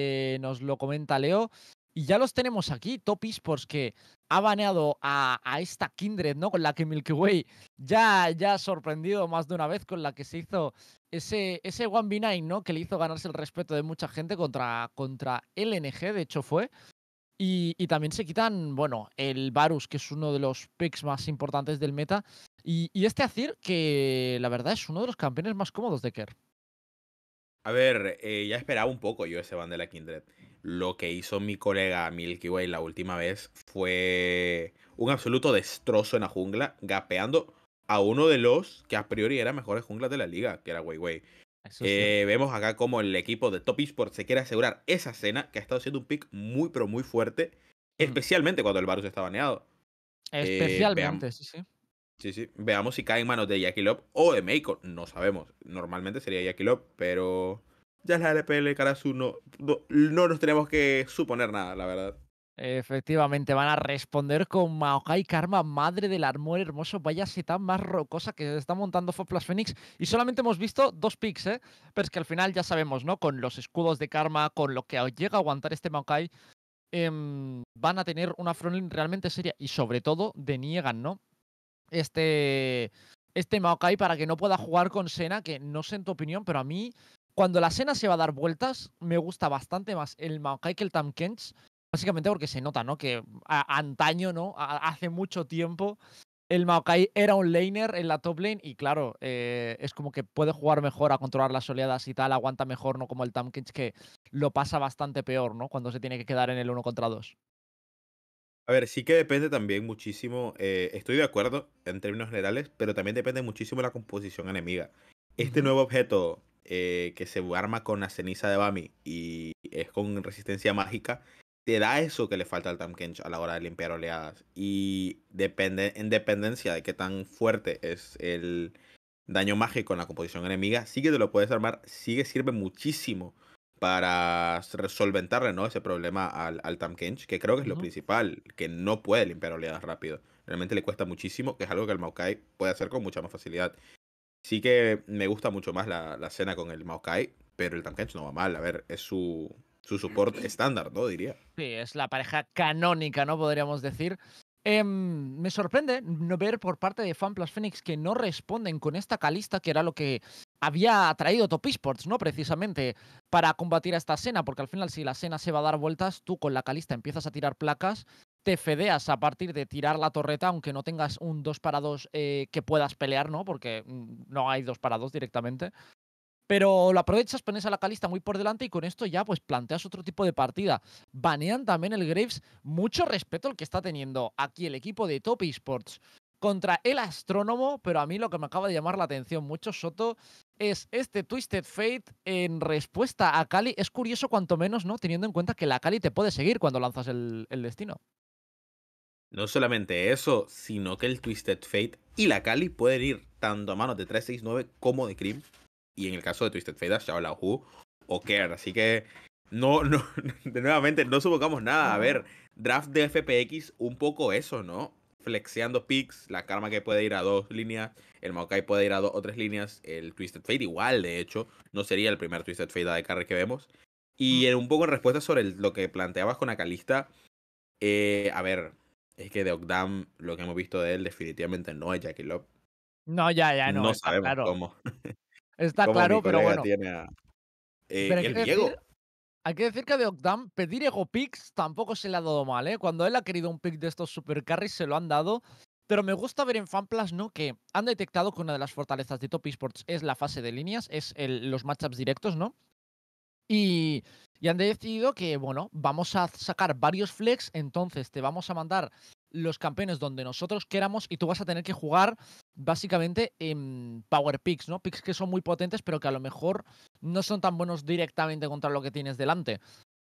Eh, nos lo comenta Leo. Y ya los tenemos aquí, Top Esports, que ha baneado a, esta Kindred, ¿no? Con la que Milky Way ya, ya ha sorprendido más de una vez, con la que se hizo ese, ese 1v9, ¿no? Que le hizo ganarse el respeto de mucha gente contra, contra LNG, de hecho fue. Y, también se quitan, bueno, el Varus, que es uno de los picks más importantes del meta. Y, y este Azir, que la verdad es uno de los campeones más cómodos de Kerr. A ver, eh, ya esperaba un poco yo ese Van de la Kindred. Lo que hizo mi colega Milky Way la última vez fue un absoluto destrozo en la jungla, gapeando a uno de los que a priori eran mejores junglas de la liga, que era Weiwei. Eh, vemos acá como el equipo de Top Esports se quiere asegurar esa cena, que ha estado siendo un pick muy, pero muy fuerte, especialmente cuando el Varus está baneado. Especialmente, eh, sí, sí. Sí, sí. Veamos si cae en manos de Jackie Lop o de Meiko. No sabemos. Normalmente sería Jackie Lop, pero ya es la LPL Karasu. No, no, nos tenemos que suponer nada, la verdad. Efectivamente, van a responder con Maokai Karma, madre del armor hermoso. Vaya si tan más rocosa que está montando Foplas Phoenix. Y solamente hemos visto dos picks, ¿eh? Pero es que al final ya sabemos, ¿no? Con los escudos de Karma, con lo que llega a aguantar este Maokai, em, van a tener una frontline realmente seria. Y sobre todo, deniegan, ¿no? este, este Maokai para que no pueda jugar con Sena, que no sé en tu opinión, pero a mí, cuando la Sena se va a dar vueltas, me gusta bastante más el Maokai que el Tamkench. Básicamente porque se nota, ¿no? Que antaño, ¿no? hace mucho tiempo el Maokai era un laner en la top lane y claro, eh, es como que puede jugar mejor a controlar las oleadas y tal, aguanta mejor, no como el Tamkench que lo pasa bastante peor, ¿no? Cuando se tiene que quedar en el uno contra dos. A ver, sí que depende también muchísimo, eh, estoy de acuerdo en términos generales, pero también depende muchísimo de la composición enemiga. Este nuevo objeto eh, que se arma con la ceniza de Bami y es con resistencia mágica, te da eso que le falta al Tamkench a la hora de limpiar oleadas. Y depende, en dependencia de qué tan fuerte es el daño mágico en la composición enemiga, sí que te lo puedes armar, sí que sirve muchísimo para solventarle ese problema al, al Tam que creo que es lo principal, que no puede limpiar oleadas rápido. Realmente le cuesta muchísimo, que es algo que el Maokai puede hacer con mucha más facilidad. Sí que me gusta mucho más la, la cena con el Maokai, pero el Tam no va mal. A ver, es su, su support estándar, ¿no? Diría. Sí, es la pareja canónica, ¿no? Podríamos decir. Em, me sorprende ver por parte de FanPlus Phoenix que no responden con esta calista, que era lo que había traído Top Esports, ¿no? Precisamente para combatir a esta escena, porque al final si la escena se va a dar vueltas, tú con la calista empiezas a tirar placas, te fedeas a partir de tirar la torreta, aunque no tengas un 2 para 2 eh, que puedas pelear, ¿no? Porque mm, no hay 2 para 2 directamente pero lo aprovechas, pones a la está muy por delante y con esto ya pues planteas otro tipo de partida. Banean también el Graves, mucho respeto el que está teniendo aquí el equipo de Top Esports contra el astrónomo, pero a mí lo que me acaba de llamar la atención mucho, Soto, es este Twisted Fate en respuesta a Cali. Es curioso cuanto menos, ¿no? Teniendo en cuenta que la Cali te puede seguir cuando lanzas el, destino. No solamente eso, sino que el Twisted Fate y la Cali pueden ir tanto a manos de 369 como de Cream y en el caso de Twisted Fate, ya Lao Hu o Kerr, Así que no, no, de nuevamente, no supongamos nada. A ver, draft de FPX, un poco eso, ¿no? Flexeando picks, la Karma que puede ir a dos líneas, el Maokai puede ir a dos o tres líneas, el Twisted Fate igual, de hecho, no sería el primer Twisted Fate de carry que vemos. Y en un poco en respuesta sobre lo que planteabas con Akalista eh, a ver, es que de Ogdam, lo que hemos visto de él, definitivamente no es Jackie Love. No, ya, ya, no. No sabemos cómo. Está claro, pero bueno. Eh, hay que decir que de Octam pedir ego picks tampoco se le ha dado mal, ¿eh? Cuando él ha querido un pick de estos supercarries, se lo han dado. Pero me gusta ver en Fanplas, ¿no? Que han detectado que una de las fortalezas de Top Esports es la fase de líneas, es los matchups directos, ¿no? Y, y, han decidido que, bueno, vamos a sacar varios flex, entonces te vamos a mandar los campeones donde nosotros queramos y tú vas a tener que jugar básicamente en power picks, ¿no? Picks que son muy potentes pero que a lo mejor no son tan buenos directamente contra lo que tienes delante.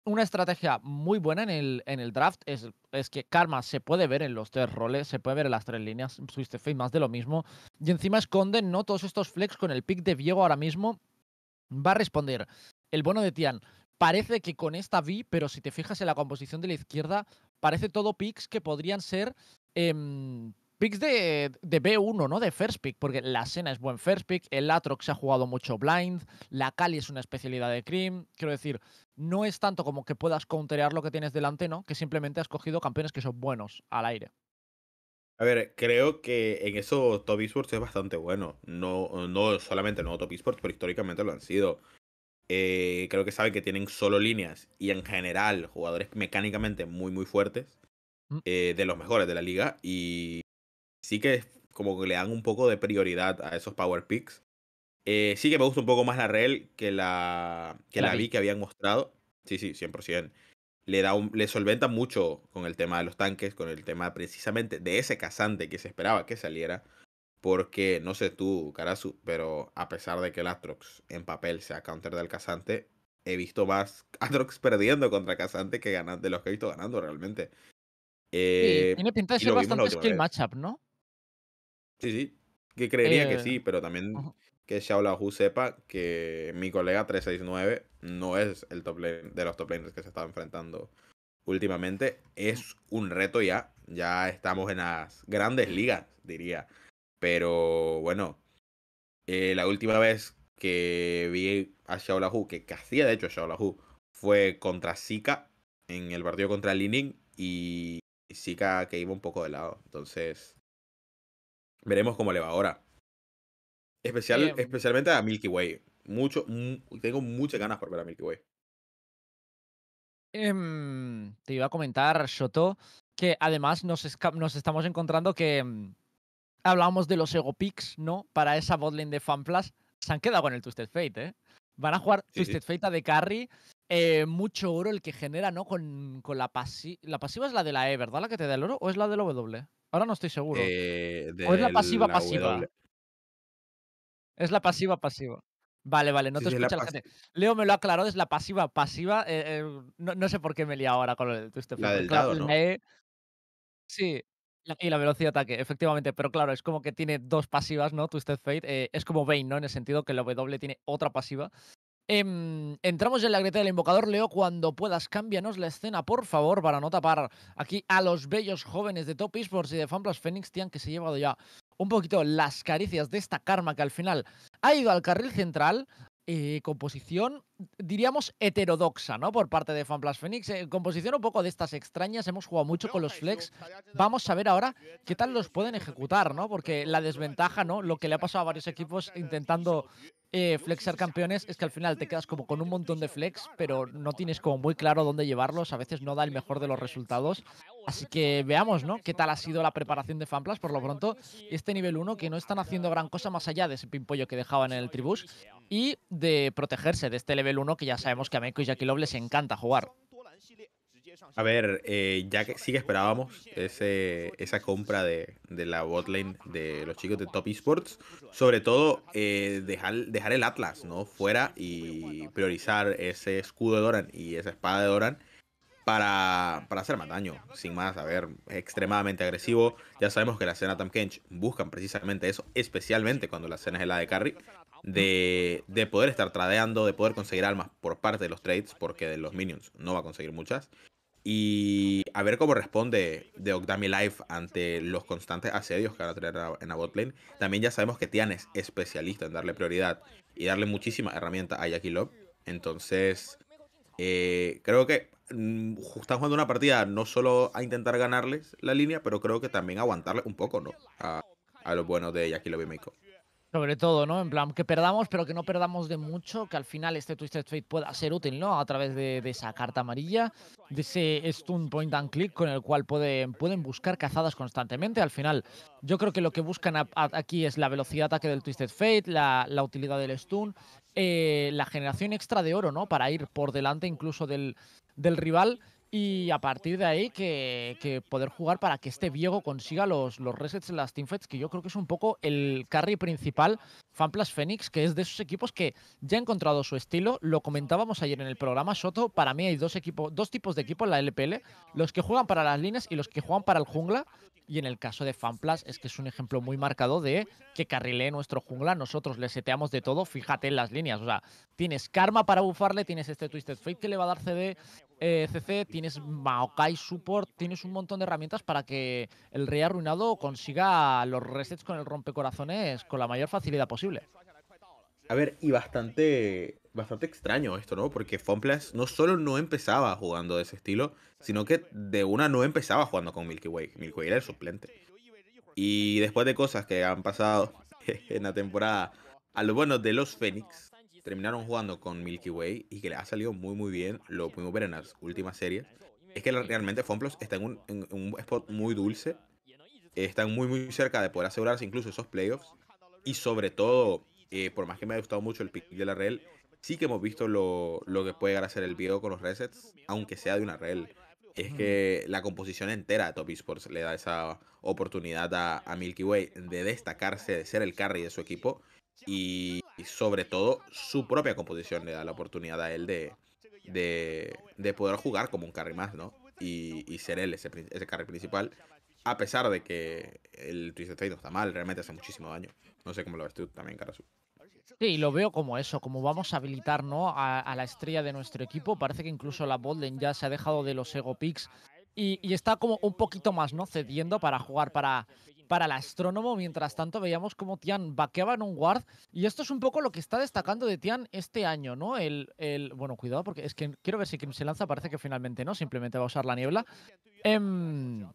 Una estrategia muy buena en el, en el draft es, es, que Karma se puede ver en los tres roles, se puede ver en las tres líneas, Suiste fe más de lo mismo. Y encima esconden, ¿no? Todos estos flex con el pick de Diego ahora mismo. Va a responder el bono de Tian parece que con esta vi, pero si te fijas en la composición de la izquierda, parece todo picks que podrían ser em, picks de, B1, ¿no? De first pick, porque la Sena es buen first pick, el Atrox se ha jugado mucho blind, la Cali es una especialidad de cream, quiero decir, no es tanto como que puedas counterear lo que tienes delante, ¿no? Que simplemente has cogido campeones que son buenos al aire. A ver, creo que en eso Top Esports es bastante bueno. No, no solamente no Top Esports, pero históricamente lo han sido. Eh, creo que sabe que tienen solo líneas y en general jugadores mecánicamente muy, muy fuertes. Mm. Eh, de los mejores de la liga. Y sí que como que le dan un poco de prioridad a esos power picks. Eh, sí que me gusta un poco más la Real que la que la, vi que habían mostrado. Sí, sí, 100%. Le, da le solventa mucho con el tema de los tanques, con el tema precisamente de ese cazante que se esperaba que saliera. Porque, no sé tú, Karasu, pero a pesar de que el Atrox en papel sea counter del Casante, he visto más Atrox perdiendo contra Casante que ganando, de los que he visto ganando realmente. sí, eh, tiene pinta de ser bastante skill matchup, ¿no? Sí, sí. Que creería que sí, eh, pero también que Shaola Hu sepa que mi colega 369 no es el top lane de los top laners que se está enfrentando últimamente. Es un reto ya. Ya estamos en las grandes ligas, diría pero bueno, eh, la última vez que vi a Shaolahu, que, casi hacía de hecho Shaolahu, fue contra Sika en el partido contra Lining y Sika que iba un poco de lado. Entonces, veremos cómo le va ahora. Em. especialmente a Milky Way. Mucho, tengo muchas ganas por ver a Milky Way. Em, te iba a comentar, Shoto, que además nos estamos encontrando que em, hablábamos de los ego picks, ¿no? Para esa botlane de fanflash se han quedado con el Twisted Fate, ¿eh? Van a jugar Twisted Fate a de carry. Eh, mucho oro el que genera, ¿no? Con, con la pasiva. La pasiva es la de la E, ¿verdad? La que te da el oro. ¿O es la de la W? Ahora no estoy seguro. Eh, o es la pasiva pasiva. Es la pasiva pasiva. Vale, vale, no te escucha la, gente. Leo me lo ha aclarado, es la pasiva pasiva. Eh, no, sé por qué me lía ahora con el Twisted Fate. E, sí, y la velocidad de ataque, efectivamente, pero claro, es como que tiene dos pasivas, ¿no? Twisted Fate. Eh, es como Bane, ¿no? En el sentido que la W tiene otra pasiva. Em, entramos en la grieta del invocador, Leo. Cuando puedas, cámbianos la escena, por favor, para no tapar aquí a los bellos jóvenes de Top Esports y de Fanplas Phoenix, Tian, que se ha llevado ya un poquito las caricias de esta karma que al final ha ido al carril central, composición, diríamos, heterodoxa, ¿no? Por parte de Fanplas Phoenix. composición un poco de estas extrañas. Hemos jugado mucho con los flex. Vamos a ver ahora qué tal los pueden ejecutar, ¿no? Porque la desventaja, ¿no? Lo que le ha pasado a varios equipos intentando flexar campeones es que al final te quedas como con un montón de flex, pero no tienes como muy claro dónde llevarlos. A veces no da el mejor de los resultados. Así que veamos, ¿no? ¿Qué tal ha sido la preparación de Fanplas? Por lo pronto, este nivel 1 que no están haciendo gran cosa más allá de ese pimpollo que dejaban en el tribus, y de protegerse de este level 1 que ya sabemos que a Meiko y Jackie Love les encanta jugar. A ver, eh, ya que sí que esperábamos ese, esa compra de, de, la botlane de los chicos de Top Esports, sobre todo eh, dejar, dejar el Atlas no fuera y priorizar ese escudo de Doran y esa espada de Doran para, para hacer más daño. Sin más, a ver, es extremadamente agresivo. Ya sabemos que la escena Tam Kench buscan precisamente eso, especialmente cuando la escena es la de carry. De, de, poder estar tradeando, de poder conseguir almas por parte de los trades, porque de los minions no va a conseguir muchas. Y a ver cómo responde de Ogdami Life ante los constantes asedios que va a tener en la botlane. También ya sabemos que Tian es especialista en darle prioridad y darle muchísima herramienta a Jackie Love. Entonces, eh, creo que Mm, están jugando una partida no solo a intentar ganarles la línea, pero creo que también aguantarle un poco, ¿no? A, lo los buenos de Jackie vi Sobre todo, ¿no? En plan, que perdamos, pero que no perdamos de mucho, que al final este Twisted Fate pueda ser útil, ¿no? A través de, esa carta amarilla, de ese stun point and click con el cual pueden, pueden buscar cazadas constantemente. Al final, yo creo que lo que buscan aquí es la velocidad de ataque del Twisted Fate, la, utilidad del stun, eh, la generación extra de oro, ¿no? Para ir por delante incluso del, del rival y a partir de ahí que, poder jugar para que este viejo consiga los, los resets en las teamfights, que yo creo que es un poco el carry principal Fanplas Phoenix, que es de esos equipos que ya ha encontrado su estilo. Lo comentábamos ayer en el programa Soto. Para mí hay dos, equipos, dos tipos de equipos en la LPL: los que juegan para las líneas y los que juegan para el jungla. Y en el caso de Fanplas, es que es un ejemplo muy marcado de que carrilee nuestro jungla. Nosotros le seteamos de todo. Fíjate en las líneas. O sea, tienes Karma para bufarle, tienes este Twisted Fate que le va a dar CD, CC, eh, tienes tienes Maokai Support, tienes un montón de herramientas para que el Rey Arruinado consiga los resets con el rompecorazones con la mayor facilidad posible. A ver, y bastante, bastante extraño esto, ¿no? Porque Fonplas no solo no empezaba jugando de ese estilo, sino que de una no empezaba jugando con Milky Way. Milky Way era el suplente. Y después de cosas que han pasado en la temporada, a lo bueno de los Fénix, terminaron jugando con Milky Way y que le ha salido muy muy bien, lo pudimos ver en las últimas series, es que realmente Fomplos está en un, spot muy dulce, están muy muy cerca de poder asegurarse incluso esos playoffs y sobre todo, eh, por más que me haya gustado mucho el pick de la Real, sí que hemos visto lo, lo que puede llegar a ser el video con los resets, aunque sea de una Real. Es que la composición entera de Top Esports le da esa oportunidad a, a Milky Way de destacarse, de ser el carry de su equipo y y sobre todo su propia composición le da la oportunidad a él de, de, poder jugar como un carry más, ¿no? Y, ser él ese, carry principal, a pesar de que el Twisted Fate no está mal, realmente hace muchísimo daño. No sé cómo lo ves tú también, Karasu. Sí, lo veo como eso, como vamos a habilitar ¿no? a, la estrella de nuestro equipo. Parece que incluso la Bolden ya se ha dejado de los ego picks y, y, está como un poquito más, ¿no? Cediendo para jugar para, para el astrónomo. Mientras tanto, veíamos cómo Tian vaqueaba en un guard. Y esto es un poco lo que está destacando de Tian este año, ¿no? El, bueno, cuidado, porque es que quiero ver si Kim se lanza. Parece que finalmente no, simplemente va a usar la niebla. Em,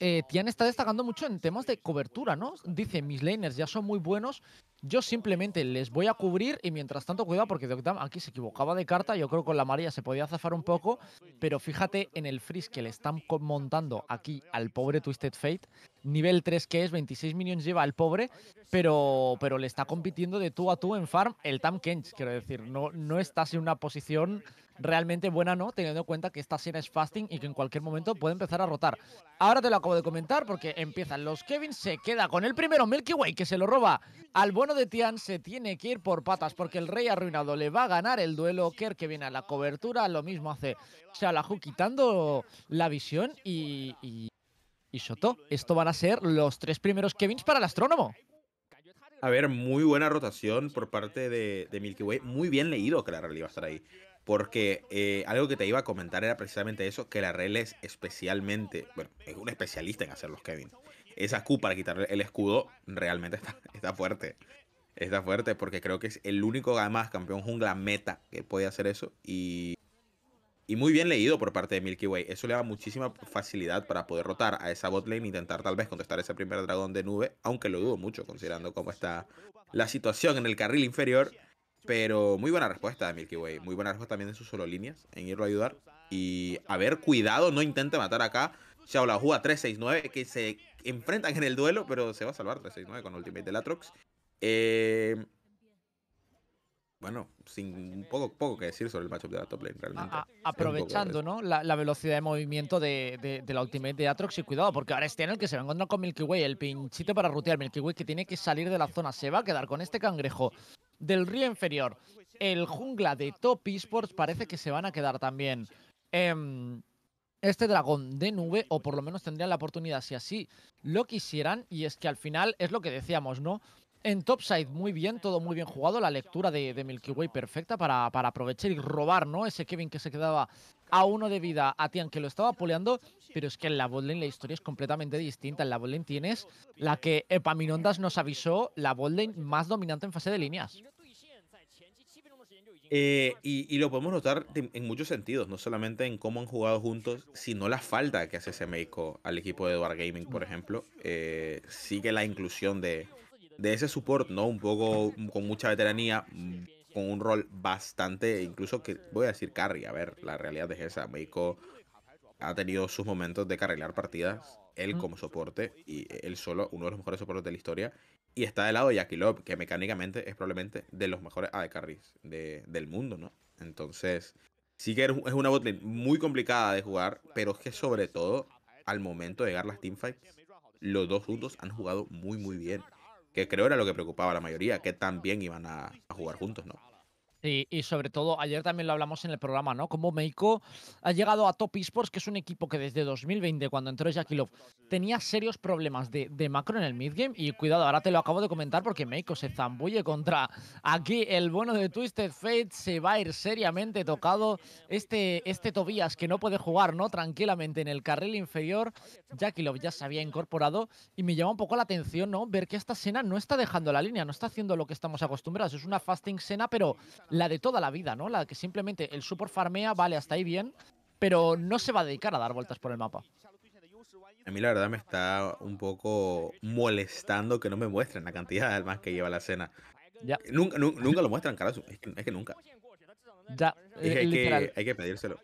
eh, Tian está destacando mucho en temas de cobertura, ¿no? Dice, mis laners ya son muy buenos, yo simplemente les voy a cubrir y mientras tanto, cuidado, porque aquí se equivocaba de carta. Yo creo que con la María se podía zafar un poco, pero fíjate en el freeze que le están montando aquí al pobre Twisted Fate. Nivel 3 que es, 26 minions lleva al pobre, pero, pero le está compitiendo de tú a tú en farm el Tam Kench. Quiero decir, no, no estás en una posición realmente buena, ¿no? Teniendo en cuenta que esta siena es fasting y que en cualquier momento puede empezar a rotar. Ahora te lo acabo de comentar porque empiezan los Kevin, se queda con el primero Milky Way que se lo roba al buen de Tian se tiene que ir por patas porque el rey arruinado le va a ganar el duelo. Kerr que viene a la cobertura, lo mismo hace Shalahu quitando la visión y, y, y Soto. Esto van a ser los tres primeros Kevins para el astrónomo. A ver, muy buena rotación por parte de, de Milky Way. Muy bien leído que la rel va a estar ahí. Porque eh, algo que te iba a comentar era precisamente eso, que la rel es especialmente, bueno, es un especialista en hacer los kevins. Esa Q para quitarle el escudo realmente está, fuerte. Está fuerte porque creo que es el único además campeón jungla meta que puede hacer eso. Y, y muy bien leído por parte de Milky Way. Eso le da muchísima facilidad para poder rotar a esa botlane e intentar tal vez contestar ese primer dragón de nube. Aunque lo dudo mucho considerando cómo está la situación en el carril inferior. Pero muy buena respuesta de Milky Way. Muy buena respuesta también de sus solo líneas en irlo a ayudar. Y haber cuidado, no intente matar acá. la juga 369 que se enfrentan en el duelo, pero se va a salvar 3-6-9 con Ultimate de Latrox. Eh, bueno, sin poco, poco que decir sobre el matchup de la top lane realmente. aprovechando, ¿no? La, velocidad de movimiento de, la ultimate de Atrox y cuidado, porque ahora es este en el que se va a encontrar con Milky Way, el pinchito para rutear Milky Way que tiene que salir de la zona. Se va a quedar con este cangrejo del río inferior. El jungla de Top Esports parece que se van a quedar también. Em, este dragón de nube, o por lo menos tendrían la oportunidad si así lo quisieran, y es que al final es lo que decíamos, ¿no? En topside muy bien, todo muy bien jugado, la lectura de, Milky Way perfecta para, para, aprovechar y robar, ¿no? Ese Kevin que se quedaba a uno de vida a Tian que lo estaba poleando, pero es que en la botlane la historia es completamente distinta. En la botlane tienes la que Epaminondas nos avisó, la botlane más dominante en fase de líneas. Eh, y, lo podemos notar en muchos sentidos, no solamente en cómo han jugado juntos, sino la falta que hace ese Meiko al equipo de Eduard Gaming, por ejemplo. Eh, sigue la inclusión de, ese support, ¿no? Un poco con mucha veteranía, con un rol bastante, incluso que voy a decir carry, a ver, la realidad es esa. Meiko ha tenido sus momentos de carrilar partidas, él como soporte, y él solo, uno de los mejores soportes de la historia, y está del lado de Jackie Love, que mecánicamente es probablemente de los mejores AD carries del mundo, ¿no? Entonces, sí que es una botlane muy complicada de jugar, pero es que sobre todo al momento de llegar las teamfights, los dos juntos han jugado muy, muy bien. Que creo era lo que preocupaba a la mayoría, que también iban a jugar juntos, ¿no? Y, y, sobre todo, ayer también lo hablamos en el programa, ¿no? Como Meiko ha llegado a Top Esports, que es un equipo que desde 2020, cuando entró Love, tenía serios problemas de, macro en el midgame. Y cuidado, ahora te lo acabo de comentar porque Meiko se zambulle contra aquí el bueno de Twisted Fate. Se va a ir seriamente tocado este, este Tobias que no puede jugar, ¿no? Tranquilamente en el carril inferior. Love ya se había incorporado y me llama un poco la atención, ¿no? Ver que esta escena no está dejando la línea, no está haciendo lo que estamos acostumbrados. Es una fasting cena pero la de toda la vida, ¿no? La que simplemente el support farmea, vale, hasta ahí bien, pero no se va a dedicar a dar vueltas por el mapa. A mí la verdad me está un poco molestando que no me muestren la cantidad de almas que lleva la cena. Nunca, nunca, lo muestran, carajo, Es que, nunca. Ya, eh, hay que pedírselo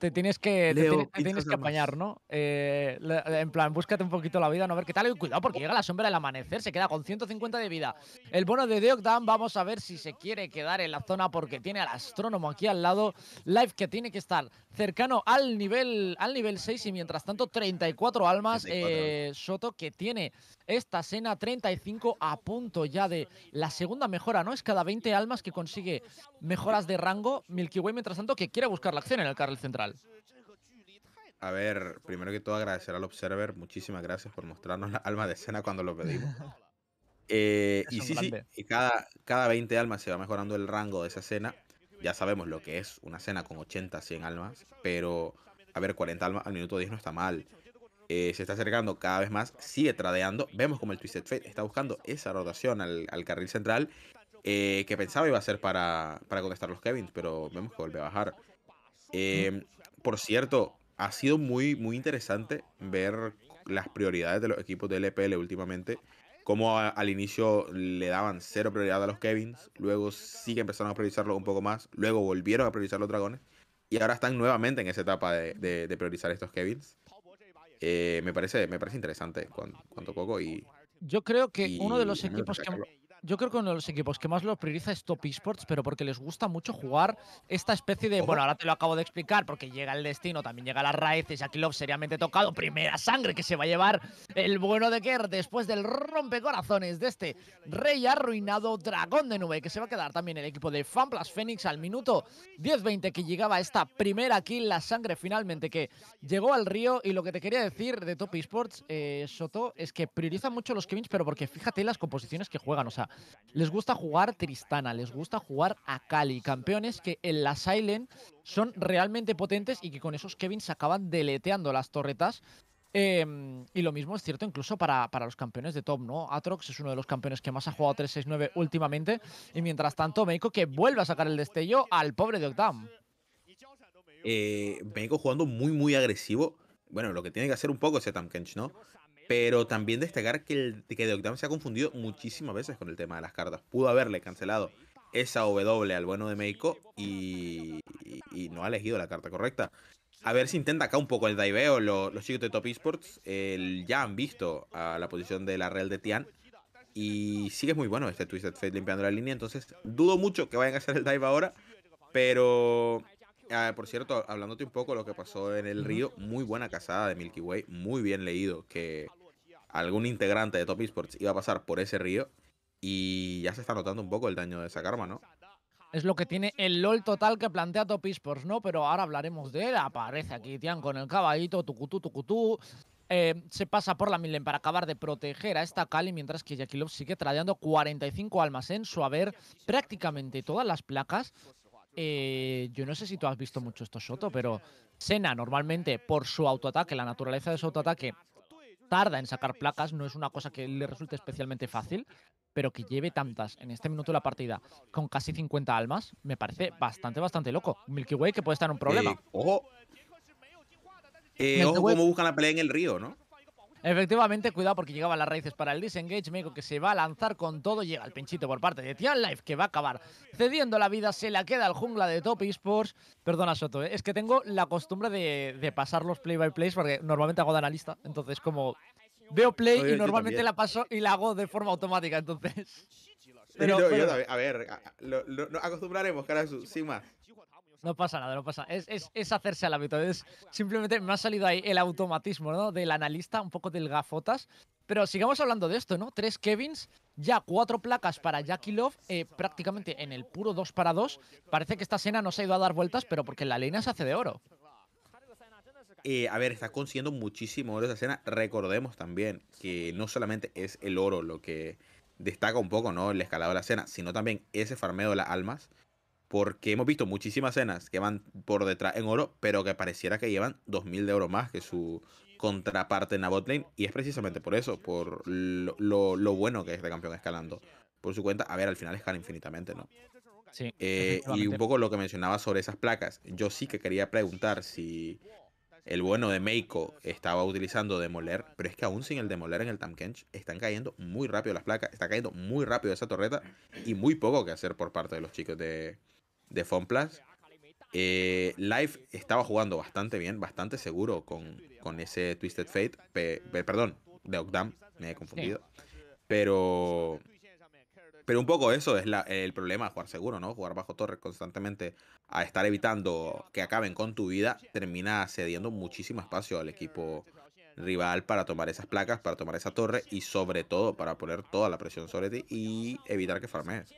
te tienes que, tienes, que apañar, ¿no? Eh, en plan, búscate un poquito la vida, no a ver qué tal. Y cuidado, porque llega la sombra del amanecer, se queda con 150 de vida. El bono de Deogdan, vamos a ver si se quiere quedar en la zona porque tiene al astrónomo aquí al lado. Life que tiene que estar cercano al nivel, al nivel 6 y mientras tanto 34 almas. Eh, Soto que tiene esta cena 35 a punto ya de la segunda mejora, ¿no? Es cada 20 almas que consigue mejoras de rango Milky Way, mientras tanto que quiere buscar la acción en el carril central. A ver, primero que todo agradecer al Observer, muchísimas gracias por mostrarnos la alma de cena cuando lo pedimos. Eh, y sí, sí, y cada, cada 20 almas se va mejorando el rango de esa cena. Ya sabemos lo que es una cena con 80, 100 almas, pero a ver, 40 almas al minuto 10 no está mal. Eh, se está acercando cada vez más, sigue tradeando. Vemos como el Twisted Fate está buscando esa rotación al, carril central eh, que pensaba iba a ser para, para contestar los Kevins, pero vemos que vuelve a bajar. Em, por cierto, ha sido muy, muy interesante ver las prioridades de los equipos de LPL últimamente. Como al inicio le daban cero prioridad a los Kevins, luego sí que empezaron a priorizarlo un poco más, luego volvieron a priorizar los dragones y ahora están nuevamente en esa etapa de, de priorizar estos Kevins. Eh, me, parece, me parece interesante cuanto, cuanto poco. Y, yo creo que uno de los equipos que yo creo que uno de los equipos que más lo prioriza es Top Esports, pero porque les gusta mucho jugar esta especie de. Bueno, ahora te lo acabo de explicar, porque llega el destino, también llega las raíces, aquí lo seriamente tocado. Primera sangre que se va a llevar el bueno de Kerr después del rompecorazones de este rey arruinado dragón de nube, que se va a quedar también el equipo de Fanplas Fénix al minuto 10-20 que llegaba esta primera kill, la sangre finalmente que llegó al río. Y lo que te quería decir de Top Esports, eh, Soto, es que prioriza mucho los Kevins, pero porque fíjate las composiciones que juegan. O sea, les gusta jugar Tristana, les gusta jugar a Kali, campeones que en la Silent son realmente potentes y que con esos Kevin se acaban deleteando las torretas. Em, y lo mismo es cierto incluso para, para, los campeones de top, ¿no? Atrox es uno de los campeones que más ha jugado 369 últimamente. Y mientras tanto, Meiko que vuelve a sacar el destello al pobre de Octam. Eh, Meiko jugando muy, muy agresivo. Bueno, lo que tiene que hacer un poco ese Etam Kench, ¿no? Pero también destacar que, el, que The se ha confundido muchísimas veces con el tema de las cartas. Pudo haberle cancelado esa W al bueno de Meiko y, no ha elegido la carta correcta. A ver si intenta acá un poco el diveo Los, chicos de Top Esports ya han visto la posición de la Real de Tian. Y sigue muy bueno este Twisted Fate limpiando la línea. Entonces, dudo mucho que vayan a hacer el dive ahora. Pero, ah, por cierto, hablándote un poco de lo que pasó en el río, muy buena casada de Milky Way. Muy bien leído. Que algún integrante de Top Esports iba a pasar por ese río y ya se está notando un poco el daño de esa karma, ¿no? Es lo que tiene el LOL total que plantea Top Esports, ¿no? Pero ahora hablaremos de él. Aparece aquí Tian con el caballito, tucutú, tucutú. Eh, se pasa por la Milen para acabar de proteger a esta Kali, mientras que Yakilov sigue tradeando 45 almas en su haber, prácticamente todas las placas. Eh, yo no sé si tú has visto mucho esto, Soto, pero Sena normalmente por su autoataque, la naturaleza de su autoataque, tarda en sacar placas, no es una cosa que le resulte especialmente fácil, pero que lleve tantas en este minuto de la partida con casi 50 almas, me parece bastante, bastante loco. Milky Way que puede estar en un eh, problema. ojo. Eh, ojo cómo buscan la pelea en el río, ¿no? Efectivamente, cuidado porque llegaban las raíces para el disengage. Meiko que se va a lanzar con todo. Llega el pinchito por parte de Tian Life que va a acabar cediendo la vida. Se la queda al jungla de Top Esports. Perdona, Soto, ¿eh? es que tengo la costumbre de, pasar los play by plays porque normalmente hago de analista. Entonces, como veo play y normalmente la paso y la hago de forma automática. Entonces. Pero, a ver, lo, acostumbraremos, Karasu, sin más no pasa nada, no pasa. Es, es, hacerse al hábito. Es, simplemente me ha salido ahí el automatismo, ¿no? Del analista, un poco del gafotas. Pero sigamos hablando de esto, ¿no? Tres Kevins, ya cuatro placas para Jackie Love, eh, prácticamente en el puro dos para dos. Parece que esta escena no se ha ido a dar vueltas, pero porque la Lena se hace de oro. a ver, está consiguiendo muchísimo oro esa escena. Recordemos también que no solamente es el oro lo que destaca un poco, ¿no? El escalado de la escena, sino también ese farmeo de las almas porque hemos visto muchísimas cenas que van por detrás en oro, pero que pareciera que llevan 2.000 de oro más que su contraparte en la botlane, y es precisamente por eso, por lo, bueno que es este campeón escalando. Por su cuenta, a ver, al final escala infinitamente, ¿no? Sí, eh, y un poco lo que mencionaba sobre esas placas. Yo sí que quería preguntar si el bueno de Meiko estaba utilizando demoler, pero es que aún sin el demoler en el Tamkench están cayendo muy rápido las placas, está cayendo muy rápido esa torreta y muy poco que hacer por parte de los chicos de, de FunPlus Eh, Live estaba jugando bastante bien, bastante seguro con, ese Twisted Fate, perdón, de Ogdam, me he confundido. Pero pero un poco eso es el problema jugar seguro, ¿no? Jugar bajo torre constantemente, a estar evitando que acaben con tu vida, termina cediendo muchísimo espacio al equipo rival para tomar esas placas, para tomar esa torre y sobre todo para poner toda la presión sobre ti y evitar que farmees.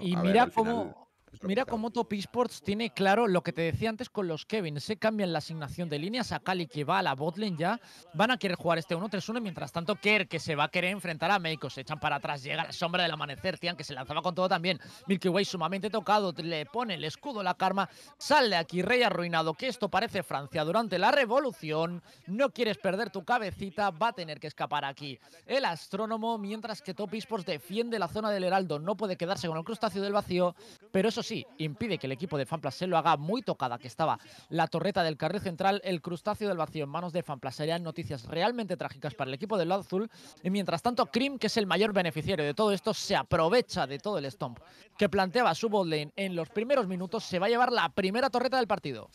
Y mira cómo, Mira cómo Top Esports tiene claro lo que te decía antes con los Kevin. Se cambian la asignación de líneas. A Cali que va a la botlane ya. Van a querer jugar este 1-3-1. Mientras tanto, Kerr que se va a querer enfrentar a Meiko. Se echan para atrás. Llega la sombra del amanecer. Tian que se lanzaba con todo también. Milky Way sumamente tocado. Le pone el escudo, la karma. Sale aquí Rey arruinado. Que esto parece Francia durante la revolución. No quieres perder tu cabecita. Va a tener que escapar aquí el astrónomo. Mientras que Top Esports defiende la zona del Heraldo. No puede quedarse con el crustáceo del vacío. Pero eso sí, impide que el equipo de se lo haga muy tocada, que estaba la torreta del carril central, el crustáceo del vacío en manos de Fanplas. Serían noticias realmente trágicas para el equipo del lado azul. Y mientras tanto, Krim, que es el mayor beneficiario de todo esto, se aprovecha de todo el stomp que planteaba su botlane en los primeros minutos. Se va a llevar la primera torreta del partido.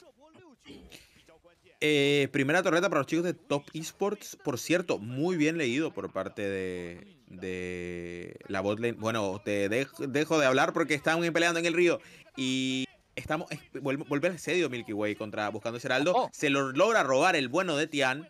Eh, primera torreta para los chicos de Top Esports. Por cierto, muy bien leído por parte de, de la botlane. Bueno, te dejo, de hablar porque están peleando en el río. Y estamos. Volver a sedio Milky Way contra Buscando Geraldo. Oh. Se lo logra robar el bueno de Tian.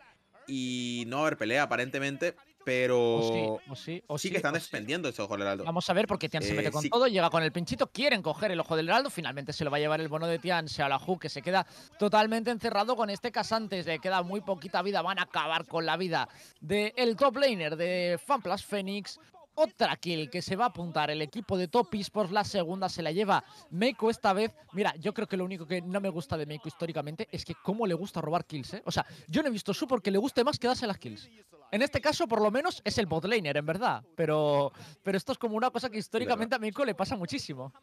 Y no haber pelea aparentemente. Pero sí, que están despendiendo ojo del heraldo. Vamos a ver, porque Tian se eh, mete con todo, llega con el pinchito, quieren coger el ojo del heraldo, finalmente se lo va a llevar el bono de Tian Ju, que se queda totalmente encerrado con este Casantes, le queda muy poquita vida, van a acabar con la vida del top laner de Fanplas Phoenix. Otra kill que se va a apuntar el equipo de Top por La segunda se la lleva Meiko esta vez. Mira, yo creo que lo único que no me gusta de Meiko históricamente es que cómo le gusta robar kills, ¿eh? O sea, yo no he visto su porque le guste más quedarse las kills. En este caso, por lo menos, es el botlaner, en verdad. Pero, pero esto es como una cosa que históricamente a Meiko le pasa muchísimo.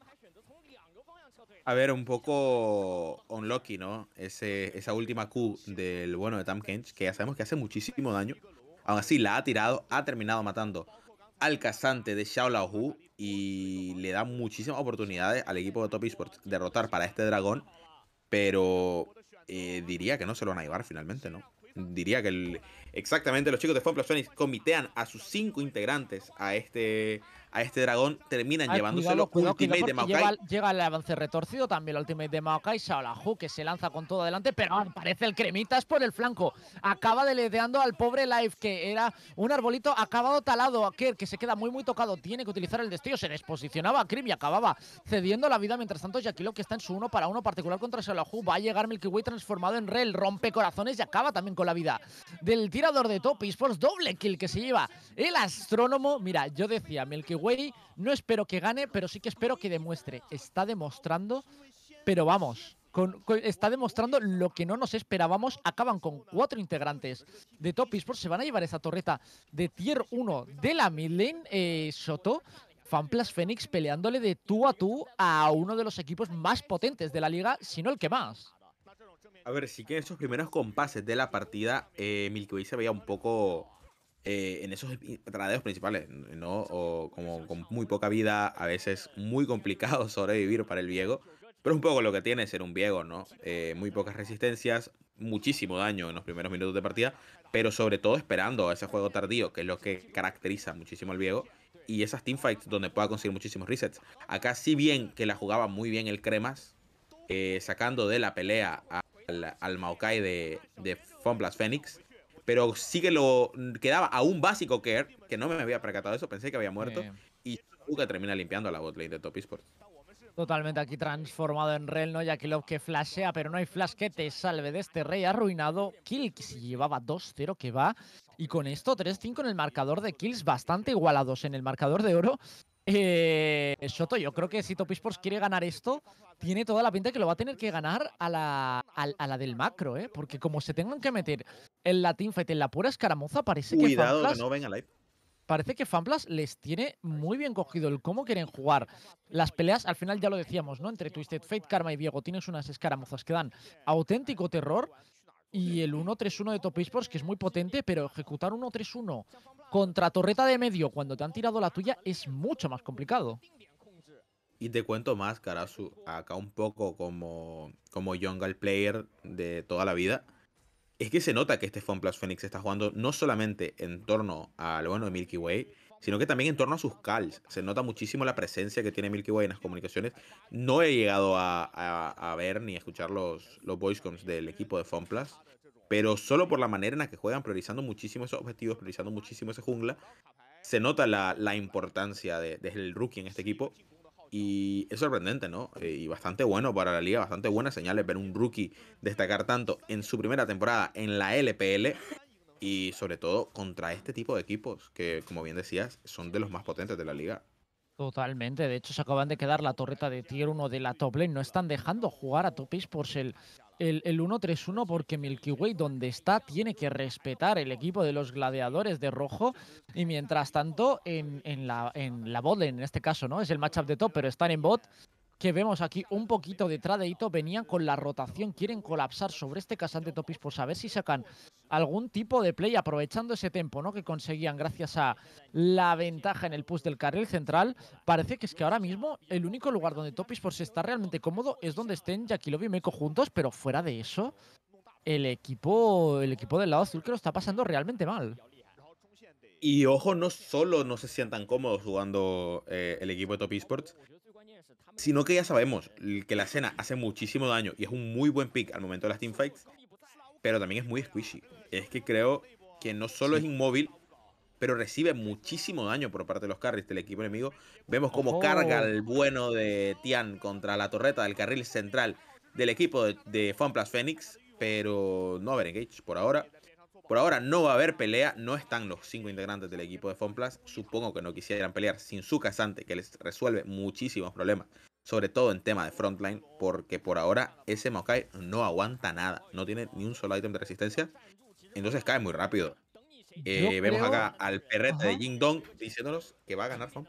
A ver, un poco unlucky, ¿no? Ese, esa última Q del bueno de Tam Kench, que ya sabemos que hace muchísimo daño. Aún así, la ha tirado, ha terminado matando al cazante de Shao y le da muchísimas oportunidades al equipo de Top por derrotar para este dragón, pero eh, diría que no se lo van a llevar finalmente, ¿no? Diría que el, exactamente los chicos de Funplas Phoenix comitean a sus cinco integrantes a este a este dragón, terminan llevándose los ultimate de Maokai. llega el avance retorcido, también el ultimate de Maokai, Shaolahu, que se lanza con todo adelante, pero aparece el Cremitas por el flanco. Acaba deledeando al pobre Life, que era un arbolito acabado talado, aquel que se queda muy, muy tocado. Tiene que utilizar el destello, se desposicionaba a Krim y acababa cediendo la vida. Mientras tanto, Jaquilo, que está en su uno para uno particular contra Shaolahu, va a llegar Milky Way transformado en Rel, rompe corazones y acaba también con la vida del tirador de Top Esports, doble kill que se lleva el astrónomo. Mira, yo decía, Milky güey no espero que gane, pero sí que espero que demuestre. Está demostrando, pero vamos, está demostrando lo que no nos esperábamos. Acaban con cuatro integrantes de Top Esports. Se van a llevar esa torreta de tier 1 de la mid eh, Soto. Fanplas Fénix peleándole de tú a tú a uno de los equipos más potentes de la liga, sino el que más. A ver, sí que en esos primeros compases de la partida, eh, Milky Way se veía un poco eh, en esos tradeos principales, ¿no? O como con muy poca vida, a veces muy complicado sobrevivir para el Viego. Pero un poco lo que tiene ser un Viego, ¿no? Eh, muy pocas resistencias, muchísimo daño en los primeros minutos de partida, pero sobre todo esperando a ese juego tardío, que es lo que caracteriza muchísimo al Viego, y esas teamfights donde pueda conseguir muchísimos resets. Acá, si bien que la jugaba muy bien el Cremas, eh, sacando de la pelea al, Maokai de, de fomblas Phoenix, pero sí que lo quedaba a un básico que que no me había percatado eso, pensé que había muerto, y uka termina limpiando la botlane de Top Esports. Totalmente aquí transformado en Rel, ¿no? ya que flashea, pero no hay flash que te salve de este rey arruinado. Kill llevaba 2-0 que va. Y con esto 3-5 en el marcador de kills, bastante igualados en el marcador de oro. Eh, Soto, yo creo que si Top Esports quiere ganar esto, tiene toda la pinta que lo va a tener que ganar a la, del macro, ¿eh? Porque como se tengan que meter en la teamfight, en la pura escaramuza, parece que. Cuidado que no venga live. Parece que Fanplas les tiene muy bien cogido el cómo quieren jugar las peleas. Al final ya lo decíamos, ¿no? Entre Twisted Fate, Karma y Diego tienes unas escaramuzas que dan auténtico terror. Y el 1-3-1 de Top Esports, que es muy potente, pero ejecutar 1-3-1 contra torreta de medio cuando te han tirado la tuya es mucho más complicado. Y te cuento más, Karasu, acá un poco como, como jungle player de toda la vida. Es que se nota que este FunPlus Phoenix está jugando no solamente en torno al bueno de Milky Way, sino que también en torno a sus calls. Se nota muchísimo la presencia que tiene Milky Way en las comunicaciones. No he llegado a, ver ni a escuchar los, los voicecoms del equipo de FunPlus pero solo por la manera en la que juegan, priorizando muchísimo esos objetivos, priorizando muchísimo ese jungla, se nota la, importancia del rookie en este equipo. Y es sorprendente, ¿no? Eh, y bastante bueno para la liga, bastante buenas señales ver un rookie destacar tanto en su primera temporada en la LPL y sobre todo contra este tipo de equipos que, como bien decías, son de los más potentes de la liga. Totalmente, de hecho se acaban de quedar la torreta de tier 1 de la top lane, no están dejando jugar a Topis por el, el, el 1-3-1 porque Milky Way, donde está, tiene que respetar el equipo de los gladiadores de rojo. Y mientras tanto, en, en la, en la bot en este caso, ¿no? Es el matchup de top, pero están en bot que vemos aquí un poquito detrás de Ito, venían con la rotación, quieren colapsar sobre este Casante Topis por pues saber si sacan algún tipo de play aprovechando ese tempo ¿no? que conseguían gracias a la ventaja en el push del carril central. Parece que es que ahora mismo el único lugar donde Top Esports está realmente cómodo es donde estén Love y Meco juntos, pero fuera de eso, el equipo, el equipo del lado azul que lo está pasando realmente mal. Y ojo, no solo no se sientan cómodos jugando eh, el equipo de Top Esports, sino que ya sabemos que la escena hace muchísimo daño y es un muy buen pick al momento de las teamfights, pero también es muy squishy. Es que creo que no solo es inmóvil, pero recibe muchísimo daño por parte de los carries del equipo enemigo. Vemos cómo oh. carga el bueno de Tian contra la torreta del carril central del equipo de, de Phoenix, pero no va a haber engage por ahora. Por ahora no va a haber pelea, no están los cinco integrantes del equipo de FunPlus Supongo que no quisieran pelear sin su casante, que les resuelve muchísimos problemas sobre todo en tema de frontline, porque por ahora ese Maokai no aguanta nada, no tiene ni un solo ítem de resistencia, entonces cae muy rápido. Eh, vemos acá al perrete de Jing Dong diciéndonos que va a ganar Fon.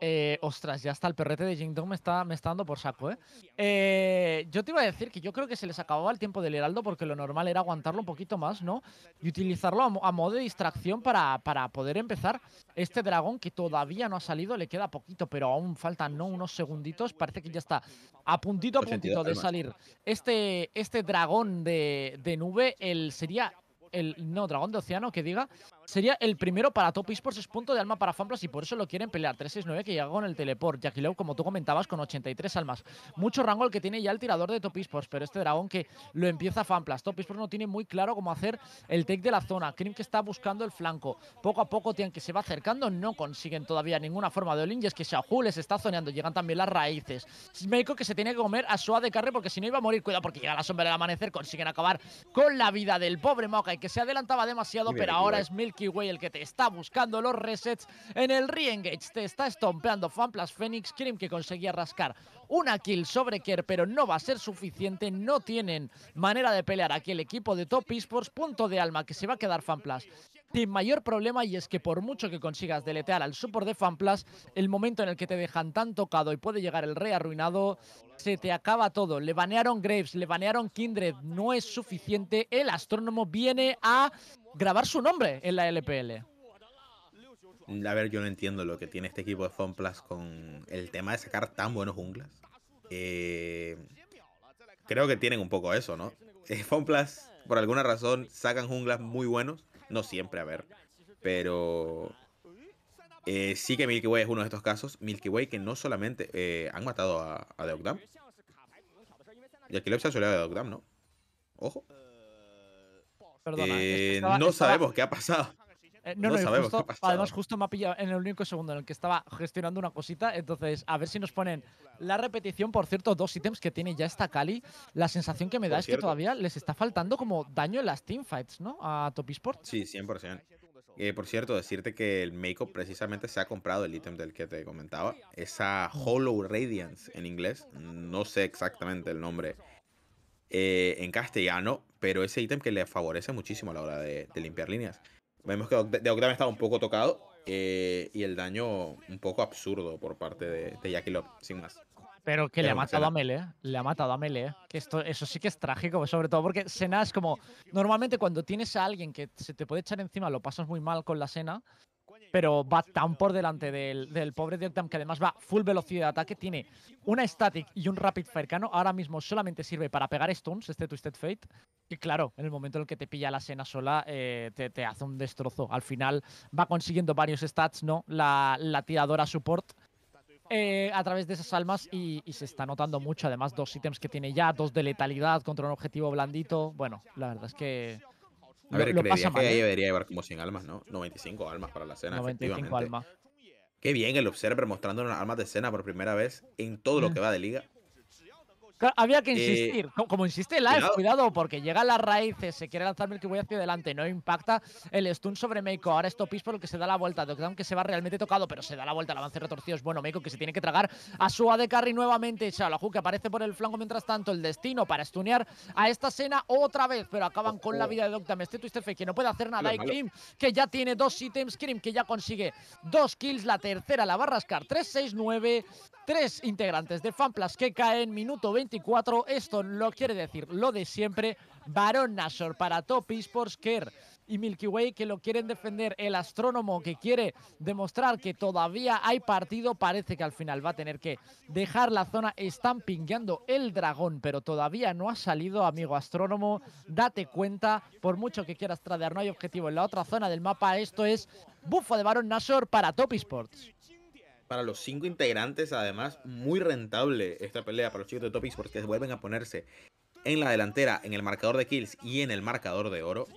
Eh, ostras, ya está, el perrete de Jingdong me está, me está dando por saco, ¿eh? ¿eh? Yo te iba a decir que yo creo que se les acababa el tiempo del Heraldo porque lo normal era aguantarlo un poquito más, ¿no? Y utilizarlo a, modo de distracción para, poder empezar este dragón que todavía no ha salido, le queda poquito, pero aún faltan ¿no? unos segunditos, parece que ya está a puntito a puntito de salir este, este dragón de, de nube, el sería el no dragón de océano que diga sería el primero para Top Esports, es punto de alma para Fanplas y por eso lo quieren pelear. 369 que llega con el teleport. luego como tú comentabas, con 83 almas. Mucho rango el que tiene ya el tirador de Top Esports, pero este dragón que lo empieza Fanplas. Top Esports no tiene muy claro cómo hacer el take de la zona. Krim que está buscando el flanco. Poco a poco, Tian que se va acercando, no consiguen todavía ninguna forma de Olin. Y es que Shahu les está zoneando. Llegan también las raíces. Meiko que se tiene que comer a Soa de carre porque si no iba a morir. Cuidado porque llega la sombra del amanecer. Consiguen acabar con la vida del pobre Mokai que se adelantaba demasiado, pero ahora es Milk el que te está buscando los resets en el reengage Te está estompeando Fanplas Phoenix, Krim que conseguía rascar una kill sobre Kerr, pero no va a ser suficiente. No tienen manera de pelear aquí el equipo de Top Esports. Punto de alma que se va a quedar Fanplas sin mayor problema y es que por mucho que consigas deletear al support de Fanplas, el momento en el que te dejan tan tocado y puede llegar el rey arruinado, se te acaba todo. Le banearon Graves, le banearon Kindred, no es suficiente. El astrónomo viene a grabar su nombre en la LPL. A ver, yo no entiendo lo que tiene este equipo de FunPlus con el tema de sacar tan buenos junglas. Eh, creo que tienen un poco eso, ¿no? Eh, Fanplas, por alguna razón, sacan junglas muy buenos no siempre, a ver. Pero eh, sí que Milky Way es uno de estos casos. Milky Way que no solamente eh, han matado a, a The Y aquí lo se ha The ¿no? Ojo. Eh, no sabemos qué ha pasado. Eh, no, lo justo, además justo me ha pillado en el único segundo en el que estaba gestionando una cosita, entonces a ver si nos ponen la repetición, por cierto, dos ítems que tiene ya esta Cali, la sensación que me da es que todavía les está faltando como daño en las teamfights, ¿no? A Top Esports. Sí, 100%. Eh, por cierto, decirte que el Makeup precisamente se ha comprado el ítem del que te comentaba, esa Hollow Radiance en inglés, no sé exactamente el nombre eh, en castellano, pero ese ítem que le favorece muchísimo a la hora de, de limpiar líneas. Vemos que de estaba un poco tocado eh, y el daño un poco absurdo por parte de, de Jackie sin más. Pero que le ha matado a Mele le ha matado a Mele Que esto, eso sí que es trágico, sobre todo porque Sena es como. Normalmente cuando tienes a alguien que se te puede echar encima, lo pasas muy mal con la Sena pero va tan por delante del, pobre Deltam que además va full velocidad de ataque. Tiene una static y un rapid fire cano. Ahora mismo solamente sirve para pegar stones, este Twisted Fate. Y claro, en el momento en el que te pilla la Sena sola, eh, te, hace un destrozo. Al final va consiguiendo varios stats, ¿no? La, tiradora support. Eh, a través de esas almas y, y, se está notando mucho. Además, dos ítems que tiene ya, dos de letalidad contra un objetivo blandito. Bueno, la verdad es que a ver, creería que ahí ¿eh? debería llevar como 100 almas, ¿no? 95 almas para la cena, 95 efectivamente. almas. Qué bien el Observer mostrando unas almas de cena por primera vez en todo lo mm. que va de liga. Había que eh, insistir, como insiste Live, cuidado. porque llega a las raíces, se quiere lanzar que voy hacia adelante, no impacta el stun sobre Meiko. Ahora esto Pis por lo que se da la vuelta, Dockdown que se va realmente tocado, pero se da la vuelta, el avance retorcido es bueno. Meiko que se tiene que tragar a su AD Carry nuevamente. la que aparece por el flanco mientras tanto, el destino para stunear a esta escena otra vez, pero acaban con la vida de Dockdown. Este fe que no puede hacer nada. Y Krim que ya tiene dos ítems, Krim que ya consigue dos kills, la tercera la va a rascar 3-6-9, tres integrantes de Fanplas que caen, minuto 20. 24. Esto lo quiere decir lo de siempre. Baron Nashor para Top Esports Care y Milky Way que lo quieren defender. El astrónomo que quiere demostrar que todavía hay partido parece que al final va a tener que dejar la zona. Están pingueando el dragón, pero todavía no ha salido, amigo astrónomo. Date cuenta, por mucho que quieras tradear, no hay objetivo en la otra zona del mapa. Esto es bufo de Baron Nashor para Top Esports para los cinco integrantes, además, muy rentable esta pelea para los chicos de Topics porque vuelven a ponerse en la delantera, en el marcador de kills y en el marcador de oro.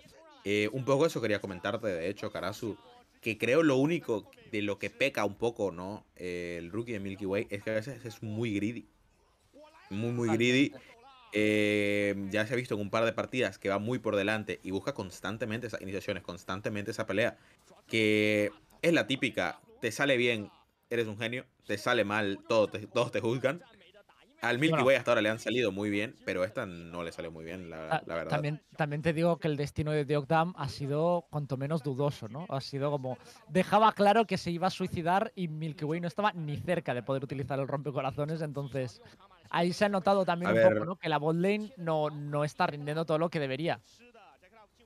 Eh, un poco eso quería comentarte, de hecho, Karasu, que creo lo único de lo que peca un poco, ¿no? Eh, el rookie de Milky Way es que a veces es muy greedy. Muy, muy greedy. Eh, ya se ha visto en un par de partidas que va muy por delante y busca constantemente esas iniciaciones, constantemente esa pelea, que es la típica, te sale bien, eres un genio, te sale mal, todo todos te juzgan. Al Milky Way hasta ahora le han salido muy bien, pero esta no le salió muy bien, la, ah, verdad. También, también te digo que el destino de Diogdam ha sido cuanto menos dudoso, ¿no? Ha sido como. Dejaba claro que se iba a suicidar y Milky Way no estaba ni cerca de poder utilizar el rompecorazones, entonces. Ahí se ha notado también un poco, ¿no? Que la botlane no, no está rindiendo todo lo que debería.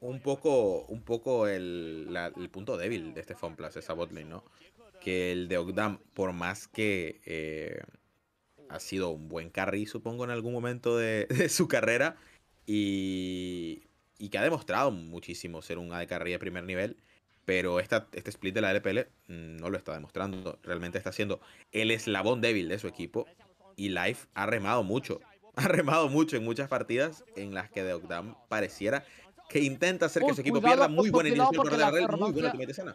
Un poco, un poco el, punto débil de este FunPlus, esa botlane, ¿no? que el de Ogdam, por más que eh, ha sido un buen carry, supongo, en algún momento de, su carrera, y, y, que ha demostrado muchísimo ser un AD carry de primer nivel, pero esta, este split de la LPL no lo está demostrando. Realmente está siendo el eslabón débil de su equipo, y Life ha remado mucho. Ha remado mucho en muchas partidas en las que de Ogdam pareciera que intenta hacer que su equipo pierda muy buen inicio de muy buena escena.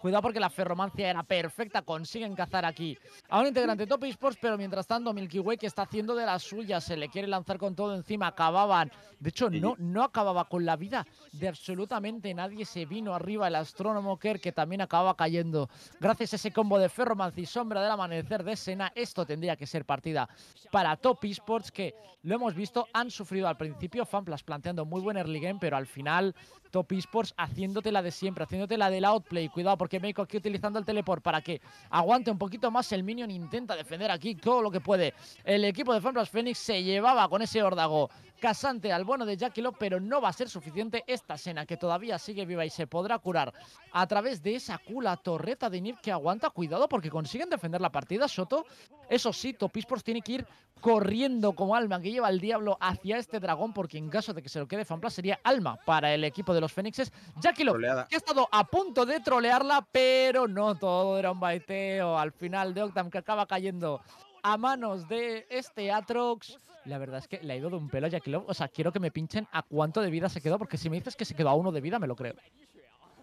Cuidado porque la ferromancia era perfecta, consiguen cazar aquí a un integrante Top Esports, pero mientras tanto Milky Way que está haciendo de la suya, se le quiere lanzar con todo encima, acababan, de hecho no, no acababa con la vida de absolutamente nadie, se vino arriba el astrónomo Kerr que también acababa cayendo. Gracias a ese combo de ferromancia y sombra del amanecer de Sena, esto tendría que ser partida para Top Esports que lo hemos visto, han sufrido al principio Fanplas planteando muy buen early game, pero al final Top Esports haciéndote la de siempre, haciéndote la del outplay, cuidado porque que Meiko aquí utilizando el teleport para que aguante un poquito más el minion, intenta defender aquí todo lo que puede. El equipo de Fembras Phoenix se llevaba con ese órdago casante al bueno de Jackilo, pero no va a ser suficiente esta escena que todavía sigue viva y se podrá curar a través de esa cula torreta de Nick que aguanta. Cuidado porque consiguen defender la partida, Soto. Eso sí, Topisports tiene que ir corriendo como alma que lleva el diablo hacia este dragón, porque en caso de que se lo quede Fanplas sería alma para el equipo de los Fénixes. Jackie Love, que ha estado a punto de trolearla, pero no todo era un baiteo. Al final de Octam que acaba cayendo a manos de este Atrox. La verdad es que le ha ido de un pelo a Jackie Love. O sea, quiero que me pinchen a cuánto de vida se quedó, porque si me dices que se quedó a uno de vida, me lo creo.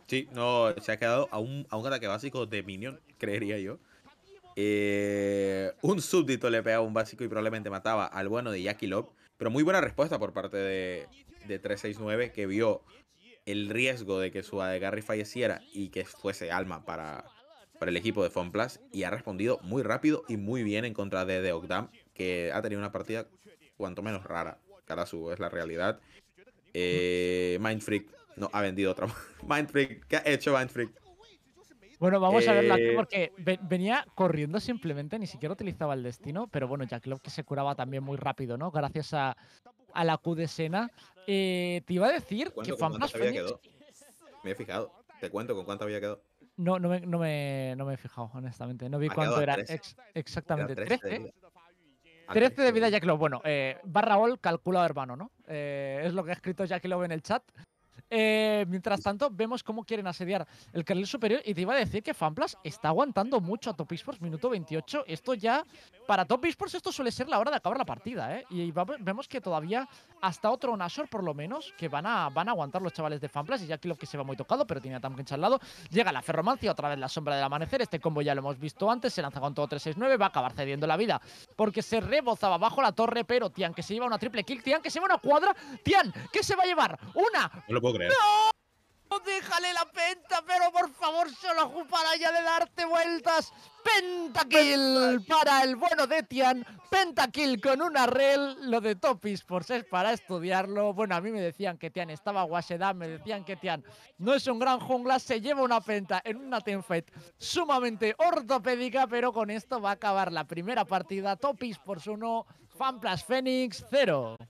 Sí, no, se ha quedado a un, a un ataque básico de Minion, creería yo. Eh, un súbdito le pegaba un básico y probablemente mataba al bueno de Jackie Love. Pero muy buena respuesta por parte de, 369 que vio el riesgo de que su Adegarri falleciera y que fuese alma para, para el equipo de Fonplas y ha respondido muy rápido y muy bien en contra de The que ha tenido una partida cuanto menos rara. Cada su es la realidad. Eh, Mindfreak no ha vendido otra. Mindfreak, ¿qué ha hecho Mindfreak? Bueno, vamos a verla aquí eh, porque venía corriendo simplemente, ni siquiera utilizaba el destino, pero bueno, Jack Love que se curaba también muy rápido, ¿no? Gracias a, la Q de Sena. Eh, te iba a decir que fue había quedado? Me he fijado. Te cuento con cuánto había quedado. No, no me, he fijado, honestamente. No vi cuánto era exactamente. 13. 13. de ¿eh? ah, vida Jack Love. Bueno, barra all calculado hermano, ¿no? es lo que ha escrito Jack Love en el chat. Eh, mientras tanto, vemos cómo quieren asediar el carril superior. Y te iba a decir que Fanplas está aguantando mucho a Top Esports, minuto 28. Esto ya, para Top Esports, esto suele ser la hora de acabar la partida. ¿eh? Y vemos que todavía, hasta otro Nashor por lo menos, que van a, van a aguantar los chavales de Fanplas. Y ya aquí lo que se va muy tocado, pero tiene a Tamkench al lado. Llega la Ferromancia, otra vez la sombra del amanecer. Este combo ya lo hemos visto antes. Se lanza con todo 369, va a acabar cediendo la vida porque se rebozaba bajo la torre. Pero Tian, que se lleva una triple kill, Tian, que se lleva una cuadra, Tian, que se va a llevar una. lo ¡No! ¡Déjale la penta, pero por favor, solo para ya de darte vueltas! Pentakill para el bueno de Tian, Pentakill con una rel, lo de Topis por es para estudiarlo. Bueno, a mí me decían que Tian estaba guasedad, me decían que Tian no es un gran jungla, se lleva una penta en una tenfight sumamente ortopédica, pero con esto va a acabar la primera partida. por su no, Fanplas Phoenix 0.